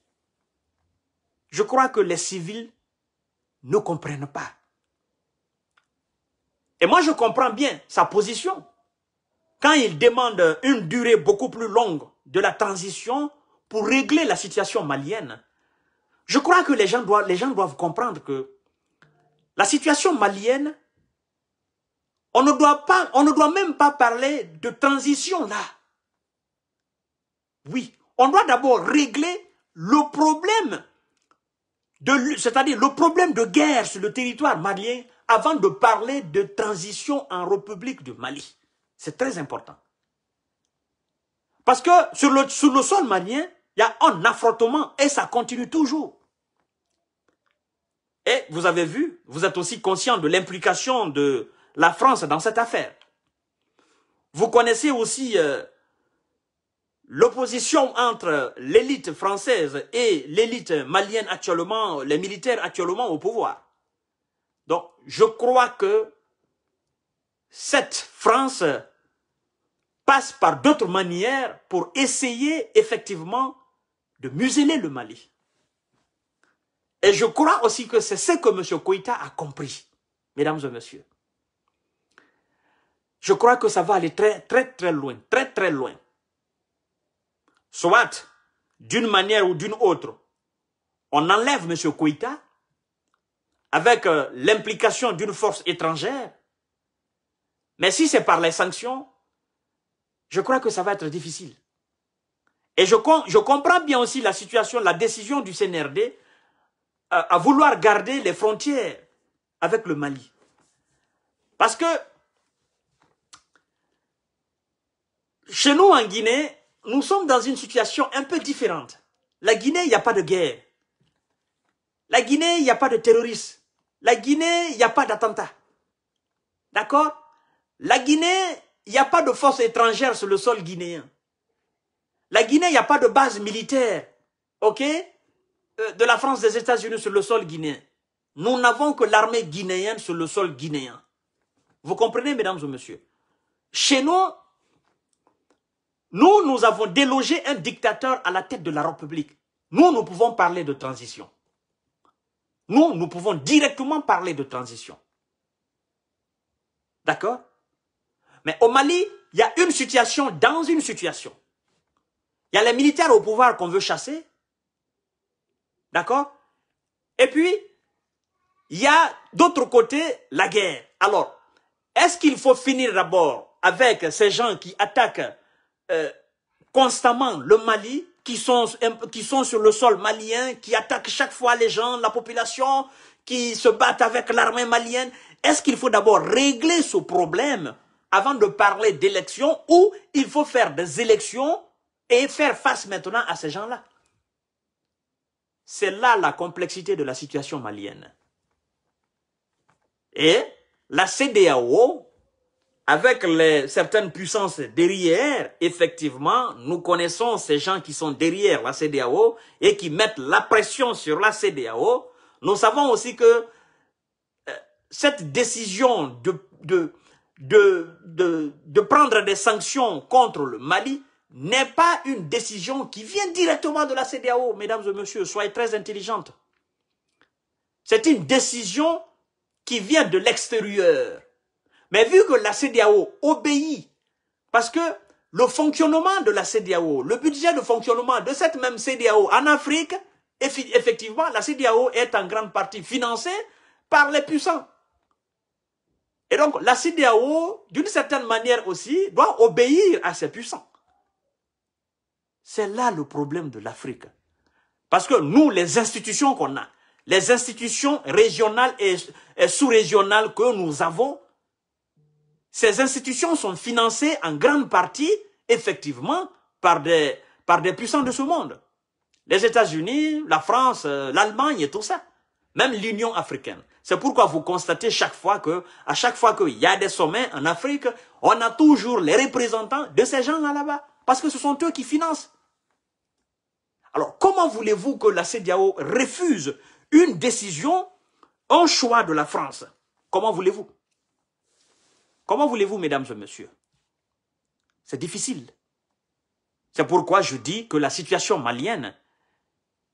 Je crois que les civils ne comprennent pas. Et moi, je comprends bien sa position. Quand il demande une durée beaucoup plus longue de la transition pour régler la situation malienne, je crois que les gens doivent, les gens doivent comprendre que la situation malienne, on ne doit pas, on ne doit même pas parler de transition là. Oui, on doit d'abord régler le problème, c'est-à-dire le problème de guerre sur le territoire malien avant de parler de transition en République du Mali. C'est très important. Parce que sur le, le sol malien, il y a un affrontement et ça continue toujours. Et vous avez vu, vous êtes aussi conscient de l'implication de la France dans cette affaire. Vous connaissez aussi euh, L'opposition entre l'élite française et l'élite malienne actuellement, les militaires actuellement au pouvoir. Donc, je crois que cette France passe par d'autres manières pour essayer effectivement de museler le Mali. Et je crois aussi que c'est ce que M. Koïta a compris, mesdames et messieurs. Je crois que ça va aller très, très, très loin, très, très loin soit d'une manière ou d'une autre, on enlève M. Koïta avec euh, l'implication d'une force étrangère, mais si c'est par les sanctions, je crois que ça va être difficile. Et je, je comprends bien aussi la situation, la décision du CNRD à vouloir garder les frontières avec le Mali. Parce que chez nous en Guinée, nous sommes dans une situation un peu différente. La Guinée, il n'y a pas de guerre. La Guinée, il n'y a pas de terroristes. La Guinée, il n'y a pas d'attentat. D'accord La Guinée, il n'y a pas de forces étrangères sur le sol guinéen. La Guinée, il n'y a pas de base militaire, ok, euh, de la France des États-Unis sur le sol guinéen. Nous n'avons que l'armée guinéenne sur le sol guinéen. Vous comprenez, mesdames et messieurs Chez nous, nous, nous avons délogé un dictateur à la tête de la République. Nous, nous pouvons parler de transition. Nous, nous pouvons directement parler de transition. D'accord Mais au Mali, il y a une situation dans une situation. Il y a les militaires au pouvoir qu'on veut chasser. D'accord Et puis, il y a d'autre côté la guerre. Alors, est-ce qu'il faut finir d'abord avec ces gens qui attaquent euh, constamment le Mali, qui sont, qui sont sur le sol malien, qui attaquent chaque fois les gens, la population, qui se battent avec l'armée malienne. Est-ce qu'il faut d'abord régler ce problème avant de parler d'élections ou il faut faire des élections et faire face maintenant à ces gens-là C'est là la complexité de la situation malienne. Et la CDAO avec certaines puissances derrière, effectivement, nous connaissons ces gens qui sont derrière la CDAO et qui mettent la pression sur la CDAO. Nous savons aussi que euh, cette décision de, de, de prendre des sanctions contre le Mali n'est pas une décision qui vient directement de la CDAO, mesdames et messieurs, soyez très intelligentes. C'est une décision qui vient de l'extérieur. Mais vu que la CDAO obéit, parce que le fonctionnement de la CDAO, le budget de fonctionnement de cette même CDAO en Afrique, effectivement, la CDAO est en grande partie financée par les puissants. Et donc, la CDAO, d'une certaine manière aussi, doit obéir à ces puissants. C'est là le problème de l'Afrique. Parce que nous, les institutions qu'on a, les institutions régionales et, sous-régionales que nous avons, ces institutions sont financées en grande partie, effectivement, par des, par des puissants de ce monde. Les États-Unis, la France, euh, l'Allemagne et tout ça. Même l'Union africaine. C'est pourquoi vous constatez chaque fois que, à chaque fois qu'il y a des sommets en Afrique, on a toujours les représentants de ces gens-là là-bas. Parce que ce sont eux qui financent. Alors, comment voulez-vous que la CDAO refuse une décision, un choix de la France Comment voulez-vous Comment voulez-vous, mesdames et messieurs C'est difficile. C'est pourquoi je dis que la situation malienne,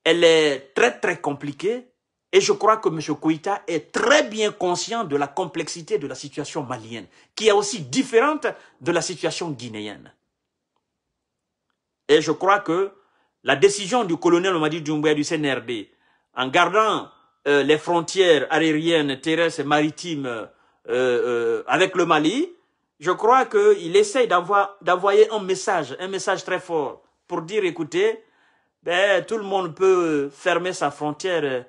elle est très très compliquée et je crois que M. Koïta est très bien conscient de la complexité de la situation malienne, qui est aussi différente de la situation guinéenne. Et je crois que la décision du colonel Omadi Djoumbouya du CNRD, en gardant euh, les frontières aériennes, terrestres et maritimes euh, euh, avec le Mali, je crois qu'il essaye d'envoyer un message, un message très fort pour dire, écoutez, ben, tout le monde peut fermer sa frontière,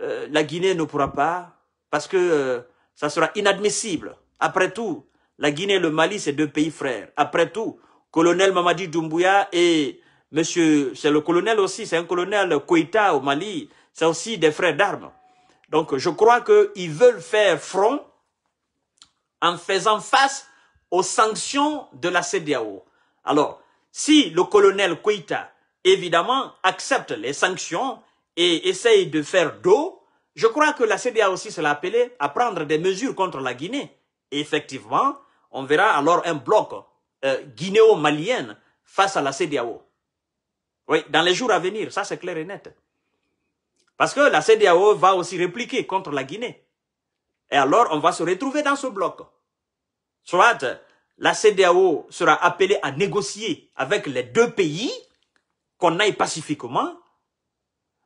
euh, la Guinée ne pourra pas, parce que euh, ça sera inadmissible. Après tout, la Guinée et le Mali, c'est deux pays frères. Après tout, colonel Mamadi Doumbouya et monsieur, c'est le colonel aussi, c'est un colonel Koïta au Mali, c'est aussi des frères d'armes. Donc je crois qu'ils veulent faire front en faisant face aux sanctions de la CDAO. Alors, si le colonel Kouita, évidemment, accepte les sanctions et essaye de faire dos, je crois que la CDAO aussi se appelée à prendre des mesures contre la Guinée. Et effectivement, on verra alors un bloc euh, guinéo malien face à la CDAO. Oui, dans les jours à venir, ça c'est clair et net. Parce que la CDAO va aussi répliquer contre la Guinée. Et alors, on va se retrouver dans ce bloc soit la CDAO sera appelée à négocier avec les deux pays qu'on aille pacifiquement.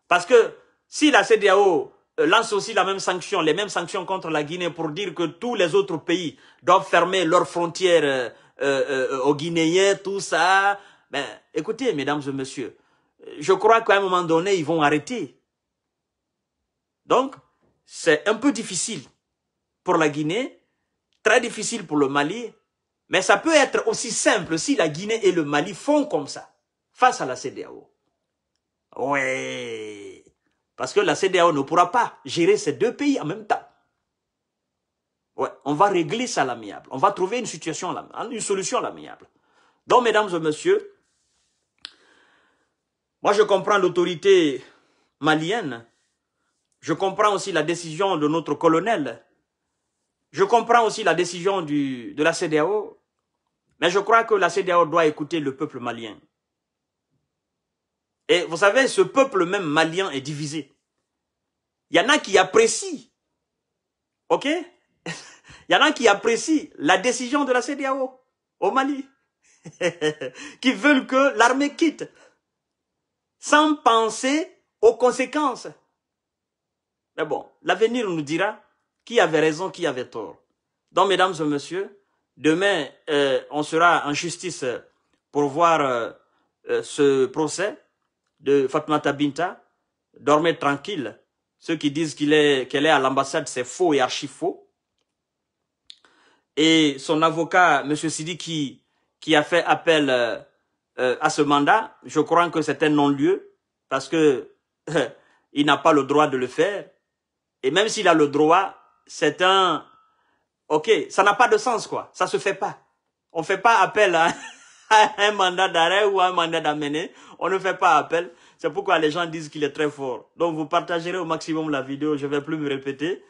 Parce que si la CDAO euh, lance aussi la même sanction, les mêmes sanctions contre la Guinée pour dire que tous les autres pays doivent fermer leurs frontières euh, euh, euh, aux Guinéens, tout ça. Ben, écoutez, mesdames et messieurs, je crois qu'à un moment donné, ils vont arrêter. Donc, c'est un peu difficile pour la Guinée très difficile pour le Mali, mais ça peut être aussi simple si la Guinée et le Mali font comme ça, face à la CDAO. Oui, parce que la CDAO ne pourra pas gérer ces deux pays en même temps. Ouais, on va régler ça à l'amiable. On va trouver une situation, une solution à l'amiable. Donc, mesdames et messieurs, moi, je comprends l'autorité malienne. Je comprends aussi la décision de notre colonel je comprends aussi la décision du, de la CDAO, mais je crois que la CDAO doit écouter le peuple malien. Et vous savez, ce peuple même malien est divisé. Il y en a qui apprécient, ok Il y en a qui apprécient la décision de la CDAO au Mali, qui veulent que l'armée quitte, sans penser aux conséquences. Mais bon, l'avenir nous dira qui avait raison, qui avait tort Donc, mesdames et messieurs, demain, euh, on sera en justice pour voir euh, euh, ce procès de Fatmata Binta. dormir tranquille. Ceux qui disent qu'elle est, est à l'ambassade, c'est faux et archi faux. Et son avocat, M. Sidi, qui, qui a fait appel à ce mandat, je crois que c'est un non-lieu parce que il n'a pas le droit de le faire. Et même s'il a le droit, c'est un... Ok, ça n'a pas de sens, quoi. Ça se fait pas. On fait pas appel à, un mandat d'arrêt ou à un mandat d'amener. On ne fait pas appel. C'est pourquoi les gens disent qu'il est très fort. Donc, vous partagerez au maximum la vidéo. Je ne vais plus me répéter.